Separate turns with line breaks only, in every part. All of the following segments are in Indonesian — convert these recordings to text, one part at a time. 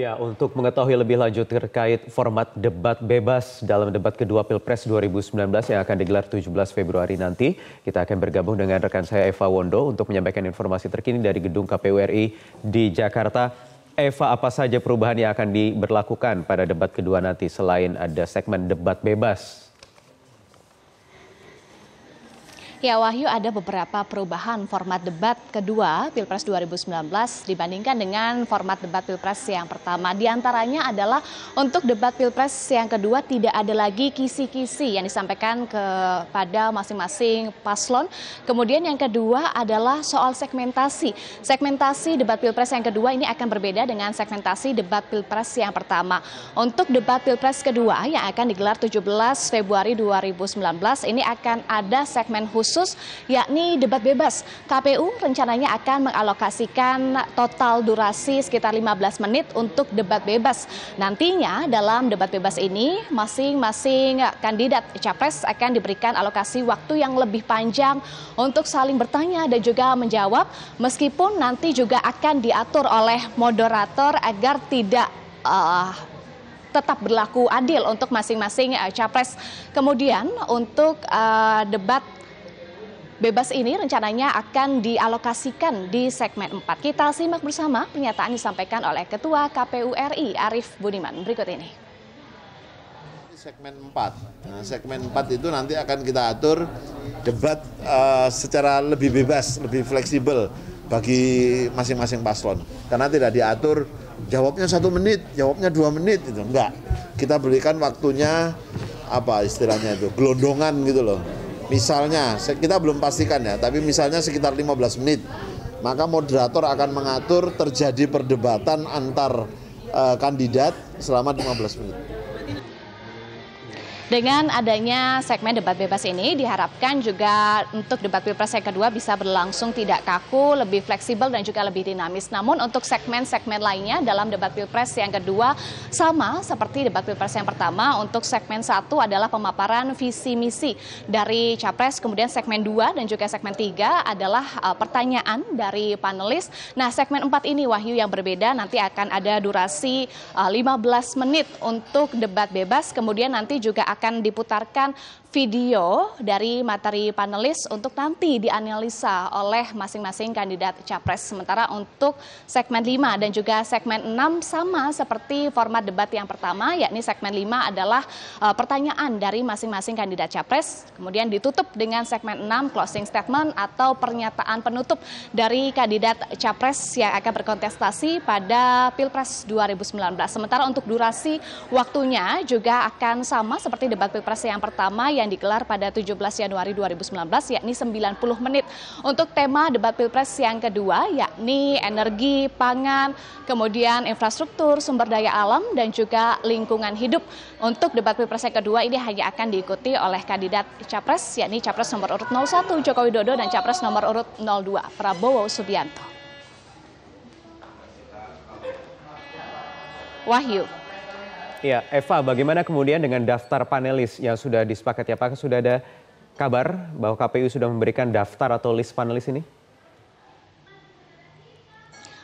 Ya, untuk mengetahui lebih lanjut terkait format debat bebas dalam debat kedua Pilpres 2019 yang akan digelar 17 Februari nanti, kita akan bergabung dengan rekan saya Eva Wondo untuk menyampaikan informasi terkini dari gedung KPU RI di Jakarta. Eva, apa saja perubahan yang akan diberlakukan pada debat kedua nanti selain ada segmen debat bebas
Ya Wahyu ada beberapa perubahan format debat kedua Pilpres 2019 dibandingkan dengan format debat Pilpres yang pertama. Di antaranya adalah untuk debat Pilpres yang kedua tidak ada lagi kisi-kisi yang disampaikan kepada masing-masing paslon. Kemudian yang kedua adalah soal segmentasi. Segmentasi debat Pilpres yang kedua ini akan berbeda dengan segmentasi debat Pilpres yang pertama. Untuk debat Pilpres kedua yang akan digelar 17 Februari 2019 ini akan ada segmen khusus khusus yakni debat bebas. KPU rencananya akan mengalokasikan total durasi sekitar 15 menit untuk debat bebas. Nantinya dalam debat bebas ini masing-masing kandidat capres akan diberikan alokasi waktu yang lebih panjang untuk saling bertanya dan juga menjawab meskipun nanti juga akan diatur oleh moderator agar tidak uh, tetap berlaku adil untuk masing-masing eh, capres. Kemudian untuk uh, debat bebas ini rencananya akan dialokasikan di segmen 4. Kita simak bersama pernyataan disampaikan oleh Ketua KPU RI Arief Budiman berikut ini
segmen 4. Nah, segmen 4 itu nanti akan kita atur debat uh, secara lebih bebas, lebih fleksibel bagi masing-masing paslon. Karena tidak diatur jawabnya satu menit, jawabnya dua menit itu enggak. Kita berikan waktunya apa istilahnya itu gelondongan gitu loh misalnya kita belum pastikan ya tapi misalnya sekitar 15 menit maka moderator akan mengatur terjadi perdebatan antar uh, kandidat selama 15 menit
dengan adanya segmen debat bebas ini diharapkan juga untuk debat pilpres yang kedua bisa berlangsung tidak kaku, lebih fleksibel dan juga lebih dinamis. Namun untuk segmen-segmen lainnya dalam debat pilpres yang kedua sama seperti debat pilpres yang pertama. Untuk segmen satu adalah pemaparan visi misi dari capres, kemudian segmen dua dan juga segmen tiga adalah eh, pertanyaan dari panelis. Nah segmen empat ini Wahyu yang berbeda nanti akan ada durasi 15 eh, menit untuk debat bebas, kemudian nanti juga akan akan diputarkan video dari materi panelis untuk nanti dianalisa oleh masing-masing kandidat capres. Sementara untuk segmen 5 dan juga segmen 6 sama seperti format debat yang pertama, yakni segmen 5 adalah eh, pertanyaan dari masing-masing kandidat capres, kemudian ditutup dengan segmen 6 closing statement atau pernyataan penutup dari kandidat capres yang akan berkontestasi pada Pilpres 2019. Sementara untuk durasi waktunya juga akan sama seperti debat pilpres yang pertama yang digelar pada 17 Januari 2019 yakni 90 menit. Untuk tema debat pilpres yang kedua yakni energi, pangan, kemudian infrastruktur, sumber daya alam dan juga lingkungan hidup. Untuk debat pilpres yang kedua ini hanya akan diikuti oleh kandidat capres yakni capres nomor urut 01 Joko Widodo dan capres nomor urut 02 Prabowo Subianto. Wahyu.
Ya, Eva, bagaimana kemudian dengan daftar panelis yang sudah disepakati? Apakah sudah ada kabar bahwa KPU sudah memberikan daftar atau list panelis ini?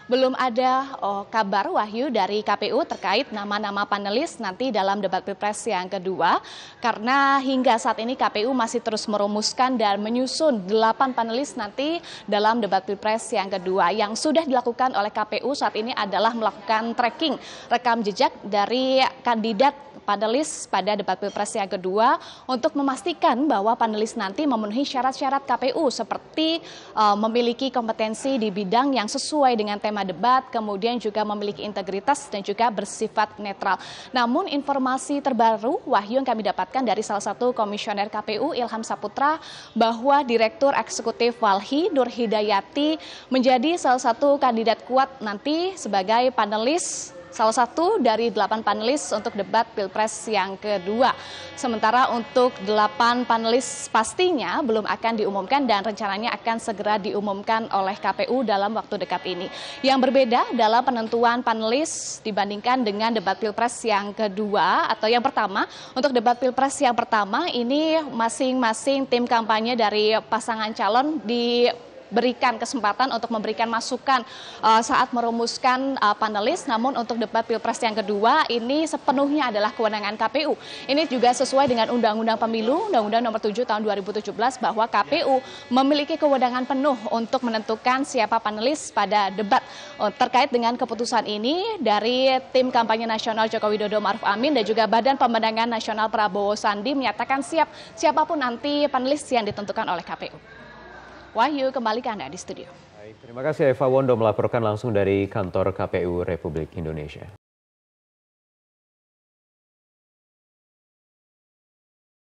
belum ada oh, kabar Wahyu dari KPU terkait nama-nama panelis nanti dalam debat pilpres yang kedua karena hingga saat ini KPU masih terus merumuskan dan menyusun delapan panelis nanti dalam debat pilpres yang kedua yang sudah dilakukan oleh KPU saat ini adalah melakukan tracking rekam jejak dari kandidat panelis pada debat pilpres yang kedua untuk memastikan bahwa panelis nanti memenuhi syarat-syarat KPU seperti uh, memiliki kompetensi di bidang yang sesuai dengan tema debat, kemudian juga memiliki integritas dan juga bersifat netral. Namun informasi terbaru Wahyu yang kami dapatkan dari salah satu komisioner KPU Ilham Saputra bahwa Direktur Eksekutif Walhi Nur Hidayati menjadi salah satu kandidat kuat nanti sebagai panelis salah satu dari delapan panelis untuk debat Pilpres yang kedua. Sementara untuk delapan panelis pastinya belum akan diumumkan dan rencananya akan segera diumumkan oleh KPU dalam waktu dekat ini. Yang berbeda dalam penentuan panelis dibandingkan dengan debat Pilpres yang kedua atau yang pertama, untuk debat Pilpres yang pertama ini masing-masing tim kampanye dari pasangan calon di diberikan kesempatan untuk memberikan masukan eh, saat merumuskan eh, panelis. Namun untuk debat pilpres yang kedua ini sepenuhnya adalah kewenangan KPU. Ini juga sesuai dengan Undang-Undang Pemilu, Undang-Undang Nomor 7 Tahun 2017 bahwa KPU memiliki kewenangan penuh untuk menentukan siapa panelis pada debat. Eh, terkait dengan keputusan ini dari tim kampanye nasional Joko Widodo Maruf Amin dan juga Badan Pemenangan Nasional Prabowo Sandi menyatakan siap siapapun nanti panelis yang ditentukan oleh KPU. Wahyu, kembali ke Anda di studio.
Baik, terima kasih Eva Wondo melaporkan langsung dari kantor KPU Republik Indonesia.